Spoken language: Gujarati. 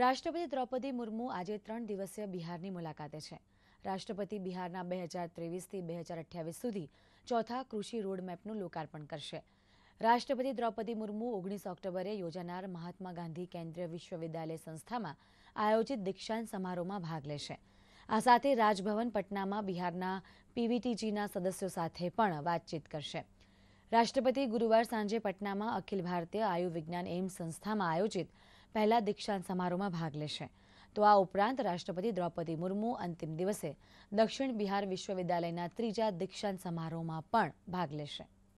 રાષ્ટ્રપતિ દ્રૌપદી મુર્મુ આજે ત્રણ દિવસીય બિહારની મુલાકાતે છે રાષ્ટ્રપતિ બિહારના બે હજાર ત્રેવીસથી બે હજાર અઠ્યાવીસ સુધી ચોથા કૃષિ રોડમેપનું લોકાર્પણ કરશે રાષ્ટ્રપતિ દ્રૌપદી મુર્મુ ઓગણીસ ઓક્ટોબરે યોજાનાર મહાત્મા ગાંધી કેન્દ્રીય વિશ્વવિદ્યાલય સંસ્થામાં આયોજિત દીક્ષાંત સમારોહમાં ભાગ લેશે આ સાથે રાજભવન પટનામાં બિહારના પીવીટીજીના સદસ્યો સાથે પણ વાતચીત કરશે રાષ્ટ્રપતિ ગુરુવાર સાંજે પટનામાં અખિલ ભારતીય આયુર્વિજ્ઞાન એઇમ્સ સંસ્થામાં આયોજિત પહેલા દીક્ષાંત સમારોહમાં ભાગ લેશે તો આ ઉપરાંત રાષ્ટ્રપતિ દ્રૌપદી મુર્મુ અંતિમ દિવસે દક્ષિણ બિહાર વિશ્વવિદ્યાલયના ત્રીજા દીક્ષાંત સમારોહમાં પણ ભાગ લેશે